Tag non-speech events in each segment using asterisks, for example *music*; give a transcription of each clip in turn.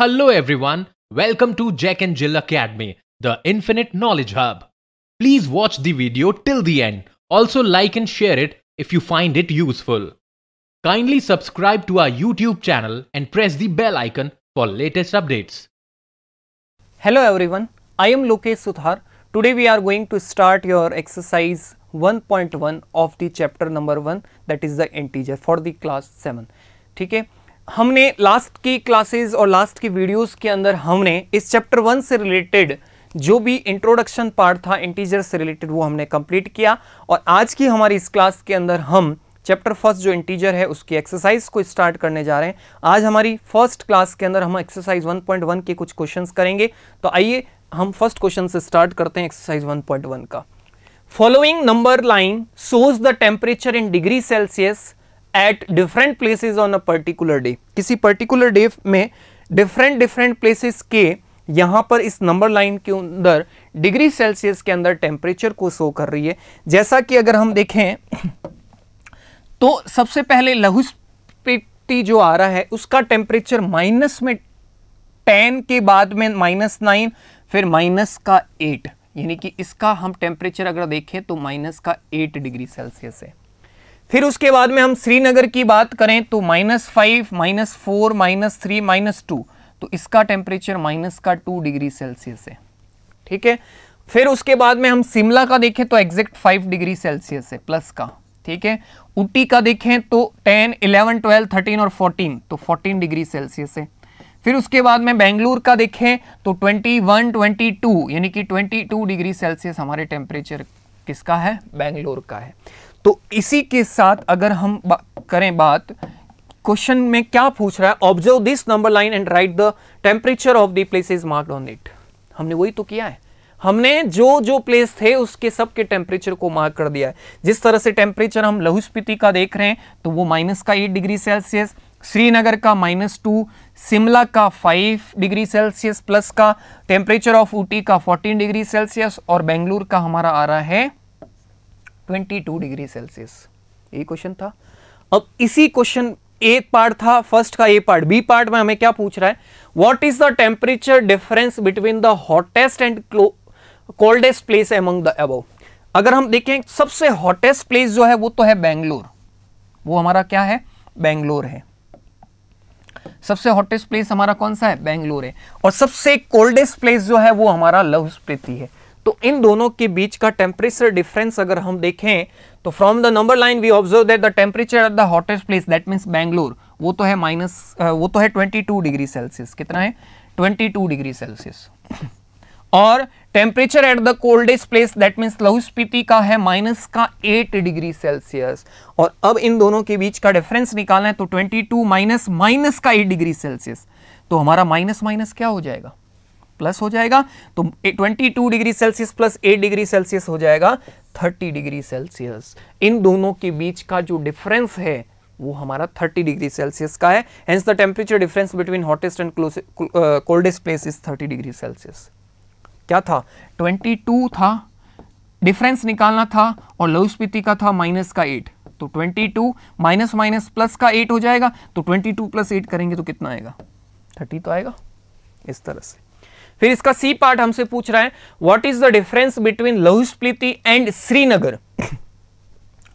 Hello everyone, welcome to Jack and Jill Academy, the Infinite Knowledge Hub. Please watch the video till the end. Also like and share it if you find it useful. Kindly subscribe to our YouTube channel and press the bell icon for latest updates. Hello everyone, I am Lokesh Sudhar. Today we are going to start your exercise 1.1 of the chapter number 1 that is the integer for the class 7. ठीक है हमने last की classes और last की videos के अंदर हमने इस चैप्टर वन से रिलेटेड जो भी इंट्रोडक्शन पार्ट था इंटीजर से रिलेटेड वो हमने कंप्लीट किया और आज की हमारी इस क्लास के अंदर हम चैप्टर फर्स्ट जो इंटीजर है उसकी एक्सरसाइज को स्टार्ट करने जा रहे हैं आज हमारी फर्स्ट क्लास के अंदर हम एक्सरसाइज 1.1 के कुछ क्वेश्चन करेंगे तो आइए हम फर्स्ट क्वेश्चन से स्टार्ट करते हैं एक्सरसाइज 1.1 का following number line shows the temperature in degree Celsius at different places on a particular day किसी पर्टिकुलर डे में डिफरेंट डिफरेंट प्लेसेस के यहाँ पर इस नंबर लाइन के अंदर डिग्री सेल्सियस के अंदर टेम्परेचर को शो कर रही है जैसा कि अगर हम देखें तो सबसे पहले लघुस्पीति जो आ रहा है उसका टेम्परेचर माइनस में टेन के बाद में माइनस नाइन फिर माइनस का एट यानी कि इसका हम टेम्परेचर अगर देखें तो माइनस का एट डिग्री सेल्सियस है फिर उसके बाद में हम श्रीनगर की बात करें तो minus five minus four minus three minus two तो इसका टेम्परेचर माइनस का टू डिग्री सेल्सियस है ठीक है फिर उसके बाद में हम शिमला का देखें तो एग्जैक्ट फाइव डिग्री सेल्सियस है प्लस का ठीक है ऊटी का देखें तो टेन इलेवन ट्वेल्व थर्टीन और फोर्टीन तो फोर्टीन डिग्री सेल्सियस है फिर उसके बाद में बेंगलुरु का देखें तो ट्वेंटी वन ट्वेंटी टू यानी कि ट्वेंटी टू डिग्री सेल्सियस हमारे टेम्परेचर किसका है बेंगलुरु का है तो इसी के साथ अगर हम बा, करें बात क्वेश्चन में क्या पूछ रहा है observe this number line and write the temperature of the is marked on it हमने वही तो किया है हमने जो जो प्लेस थे उसके सबके टेम्परेचर को मार्क कर दिया है जिस तरह से टेम्परेचर हम लहु स्पीति का देख रहे हैं तो वो माइनस का एट डिग्री सेल्सियस श्रीनगर का माइनस टू शिमला का फाइव डिग्री सेल्सियस प्लस का टेम्परेचर ऑफ ऊटी का फोर्टीन डिग्री सेल्सियस और बेंगलुरु का हमारा आ रहा है 22 डिग्री सेल्सियस ये क्वेश्चन था अब इसी क्वेश्चन ए पार्ट था फर्स्ट का ए पार्ट बी पार्ट में हमें क्या पूछ रहा है what is the temperature difference between the hottest and coldest place among the above अगर हम देखें सबसे हॉटेस्ट प्लेस जो है वो तो है बेंगलोर वो हमारा क्या है बेंगलोर है सबसे हॉटेस्ट प्लेस हमारा कौन सा है बेंगलोर है और सबसे कोल्डेस्ट प्लेस जो है वो हमारा लव स्पीति है तो इन दोनों के बीच का टेम्परेचर डिफरेंस अगर हम देखें तो from the number line we observe that the temperature at the hottest place that means Bangalore वो तो है माइनस वो तो है 22 डिग्री सेल्सियस कितना है 22 डिग्री सेल्सियस और temperature at the coldest place that means Lahaul Spiti का है माइनस का 8 डिग्री सेल्सियस और अब इन दोनों के बीच का डिफरेंस निकालना है तो 22 माइनस माइनस का 8 डिग्री सेल्सियस तो हमारा माइनस माइनस क्या हो जाएगा प्लस हो जाएगा तो 22 degree Celsius plus 8 degree Celsius हो जाएगा 30 डिग्री सेल्सियस इन दोनों के बीच का जो डिफरेंस है वो हमारा 30 डिग्री सेल्सियस का है hence the temperature difference between hottest and coldest place is 30 degree Celsius क्या था 22 था डिफरेंस निकालना था और लव स्पीति का था माइनस का एट तो 22 माइनस माइनस प्लस का 8 हो जाएगा तो 22 प्लस एट करेंगे तो कितना आएगा 30 तो आएगा इस तरह से फिर इसका सी पार्ट हमसे पूछ रहा है what is the difference between Lahaul Spiti and Srinagar *coughs*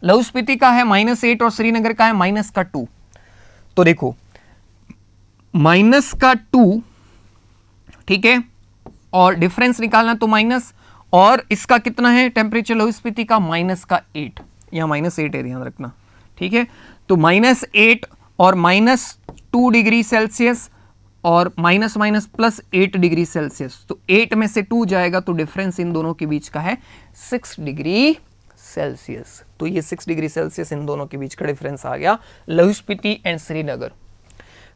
Lahaul Spiti का है माइनस एट और श्रीनगर का है माइनस का टू तो देखो माइनस का टू ठीक है और डिफरेंस निकालना तो माइनस और इसका कितना है टेम्परेचर लहुस्पीति का माइनस का एट या माइनस एट है ध्यान रखना ठीक है तो माइनस एट और माइनस टू डिग्री सेल्सियस और minus minus plus eight degree Celsius तो एट में से टू जाएगा तो डिफरेंस इन दोनों के बीच का है सिक्स डिग्री सेल्सियस तो ये सिक्स डिग्री सेल्सियस इन दोनों के बीच का डिफरेंस आ गया लहुस्पिति एंड श्रीनगर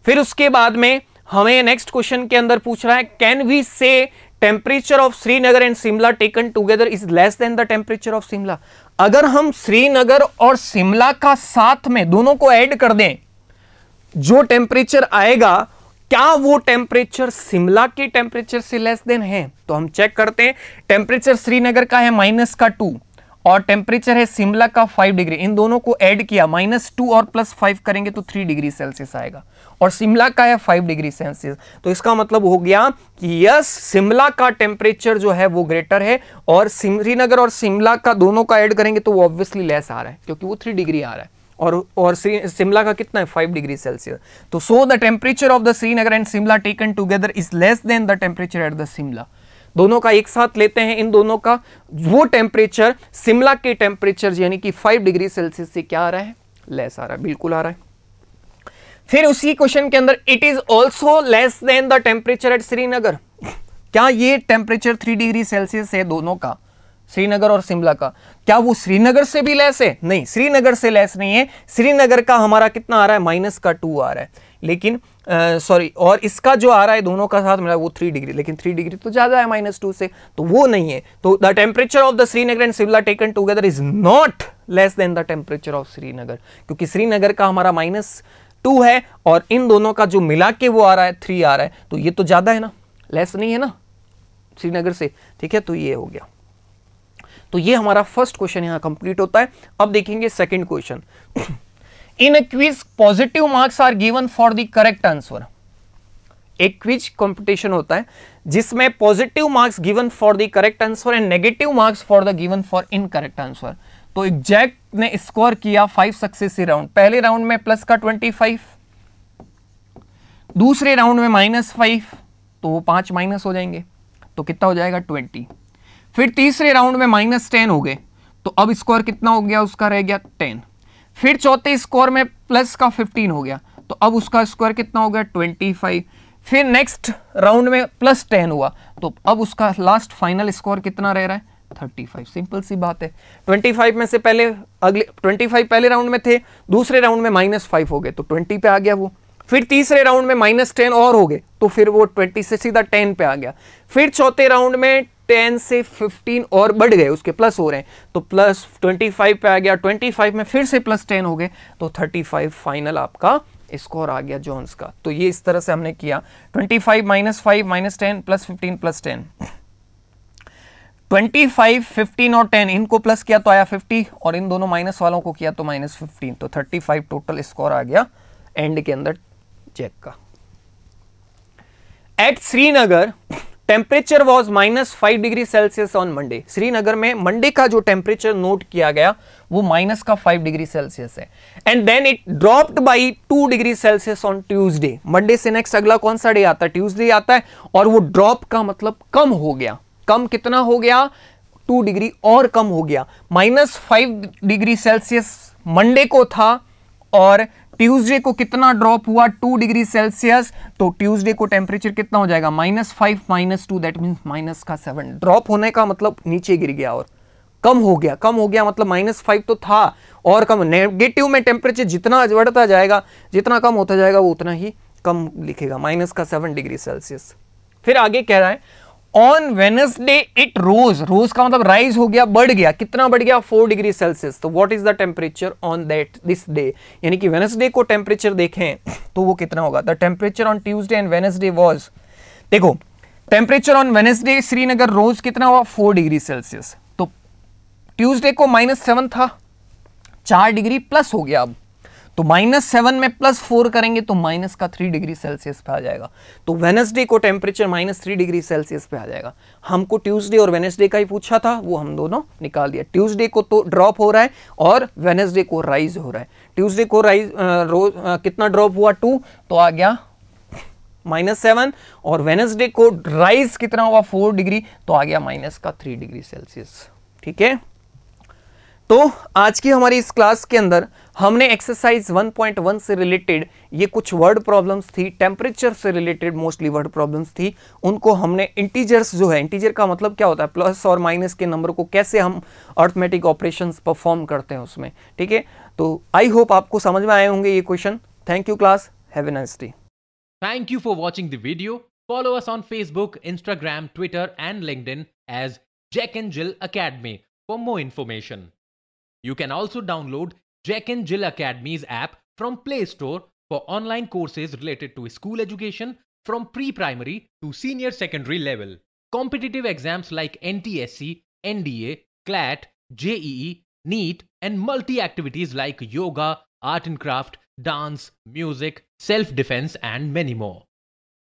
फिर उसके बाद में हमें नेक्स्ट क्वेश्चन के अंदर पूछ रहा है can we say temperature of Srinagar and Shimla taken together is less than the temperature of Shimla अगर हम श्रीनगर और शिमला का साथ में दोनों को एड कर दें जो टेम्परेचर आएगा क्या वो टेम्परेचर शिमला के टेम्परेचर से लेस देन है तो हम चेक करते हैं टेम्परेचर श्रीनगर का है माइनस का टू और टेम्परेचर है शिमला का फाइव डिग्री इन दोनों को ऐड किया माइनस टू और प्लस फाइव करेंगे तो थ्री डिग्री सेल्सियस आएगा और शिमला का है फाइव डिग्री सेल्सियस तो इसका मतलब हो गया कि यस शिमला का टेम्परेचर जो है वो ग्रेटर है और श्रीनगर और शिमला का दोनों का ऐड करेंगे तो वो ऑब्वियसली लेस आ रहा है क्योंकि वो थ्री डिग्री आ रहा है और और शिमला का कितना है फाइव डिग्री सेल्सियस तो so the temperature of the Srinagar and Shimla taken together is less than the temperature at the Shimla दोनों का एक साथ लेते हैं इन दोनों का वो टेम्परेचर शिमला के टेम्परेचर यानी कि फाइव डिग्री सेल्सियस से क्या आ रहा है लेस आ रहा है बिल्कुल आ रहा है फिर उसी क्वेश्चन के अंदर it is also less than the temperature at Srinagar क्या ये टेम्परेचर थ्री डिग्री सेल्सियस है दोनों का श्रीनगर और शिमला का क्या वो श्रीनगर से भी लेस है नहीं श्रीनगर से लेस नहीं है श्रीनगर का हमारा कितना आ रहा है माइनस का टू आ रहा है लेकिन सॉरी और इसका जो आ रहा है दोनों का साथ मिला वो थ्री डिग्री लेकिन थ्री डिग्री तो ज़्यादा है माइनस टू से तो वो नहीं है तो the temperature of the Srinagar and Shimla taken together is not less than the temperature of Srinagar क्योंकि श्रीनगर का हमारा माइनस टू है और इन दोनों का जो मिला के वो आ रहा है थ्री आ रहा है तो ये तो ज़्यादा है ना लेस नहीं है ना श्रीनगर से ठीक है तो ये हो गया तो ये हमारा फर्स्ट क्वेश्चन यहां कंप्लीट होता है अब देखेंगे second question in a quiz positive marks are given for the correct answer एक क्विज कंपटीशन होता है जिसमें positive marks given for the correct answer and negative marks for the given for incorrect answer तो exact ने score किया five successive round पहले राउंड में प्लस का ट्वेंटी फाइव दूसरे राउंड में माइनस फाइव तो वो पांच माइनस हो जाएंगे तो कितना हो जाएगा ट्वेंटी फिर तीसरे राउंड में माइनस टेन हो गए तो अब स्कोर कितना हो गया उसका रह गया टेन फिर चौथे स्कोर में प्लस का फिफ्टीन हो गया तो अब उसका स्कोर कितना हो गया ट्वेंटी फाइव फिर नेक्स्ट राउंड में प्लस टेन हुआ तो अब उसका लास्ट फाइनल स्कोर कितना रह रहा है थर्टी फाइव सिंपल सी बात है ट्वेंटी फाइव में से पहले अगले ट्वेंटी फाइव पहले राउंड में थे दूसरे राउंड में माइनस फाइव हो गए तो ट्वेंटी पे आ गया वो फिर तीसरे राउंड में माइनस टेन और हो गए तो फिर वो ट्वेंटी से सीधा टेन पे आ गया फिर चौथे राउंड में टेन से फिफ्टीन और बढ़ गए उसके प्लस हो रहे हैं तो प्लस ट्वेंटी फाइव पे आ गया ट्वेंटी फाइव में फिर से प्लस टेन हो गए तो थर्टी फाइव फाइनल आपका स्कोर आ गया जोन्स का तो ये इस तरह से हमने किया twenty five minus five minus ten plus fifteen plus ten twenty five fifteen और टेन इनको प्लस किया तो आया फिफ्टी और इन दोनों माइनस वालों को किया तो माइनस फिफ्टीन तो थर्टी फाइव टोटल स्कोर आ गया एंड के अंदर चेक का eight Srinagar temperature was minus five degree Celsius on Monday Srinagar में मंडे का जो टेम्परेचर नोट किया गया वो माइनस का फाइव डिग्री सेल्सियस है and then it dropped by two degree Celsius on Tuesday Monday से नेक्स्ट अगला कौन सा डे आता है ट्यूजडे आता है और वो ड्रॉप का मतलब कम हो गया कम कितना हो गया टू डिग्री और कम हो गया minus five degree Celsius Monday को था और ट्यूसडे को कितना ड्रॉप हुआ टू डिग्री सेल्सियस तो ट्यूसडे को टेम्परेचर कितना हो जाएगा minus five minus two that mean minus का सेवन ड्रॉप होने का मतलब नीचे गिर गया और कम हो गया कम हो गया मतलब माइनस फाइव तो था और कम नेगेटिव में टेम्परेचर जितना बढ़ता जाएगा जितना कम होता जाएगा वो उतना ही कम लिखेगा माइनस का सेवन डिग्री सेल्सियस फिर आगे कह रहा है on Wednesday it rose rose का मतलब राइज हो गया बढ़ गया कितना बढ़ गया फोर डिग्री सेल्सियस तो what is the temperature on that this day यानी कि वेनसडे को टेम्परेचर देखें तो वो कितना होगा the temperature on Tuesday and Wednesday was देखो टेम्परेचर ऑन वेनसडे श्रीनगर रोज कितना हुआ फोर डिग्री सेल्सियस तो ट्यूजडे को माइनस सेवन था चार डिग्री प्लस हो गया अब तो माइनस सेवन में प्लस फोर करेंगे तो माइनस का थ्री डिग्री सेल्सियस पे आ जाएगा तो वेनसडे को temperature minus three degree Celsius पे आ जाएगा हमको ट्यूसडे और वेनसडे का ही पूछा था वो हम दोनों निकाल दिया ट्यूसडे को तो ड्रॉप हो रहा है और वेनसडे को राइज हो रहा है ट्यूसडे को राइज रोज कितना ड्रॉप हुआ टू तो आ गया माइनस सेवन और वेनसडे को राइज कितना हुआ फोर डिग्री तो आ गया माइनस का थ्री डिग्री सेल्सियस ठीक है तो आज की हमारी इस क्लास के अंदर हमने एक्सरसाइज 1.1 से रिलेटेड ये कुछ वर्ड प्रॉब्लम्स थी टेम्परेचर से रिलेटेड मोस्टली वर्ड प्रॉब्लम्स थी उनको हमने इंटीजर्स जो है इंटीजर का मतलब क्या होता है प्लस और माइनस के नंबर को कैसे हम अर्थमेटिक ऑपरेशंस परफॉर्म करते हैं उसमें ठीक है तो आई होप आपको समझ में आए होंगे ये क्वेश्चन थैंक यू क्लास है nice day thank you for watching the video follow us on Facebook Instagram Twitter and link as Jack and Jill academy for more information You can also download Jack and Jill Academy's app from Play Store for online courses related to school education from pre-primary to senior secondary level. Competitive exams like NTSC, NDA, CLAT, JEE, NEET, and multi-activities like yoga, art and craft, dance, music, self-defense, and many more.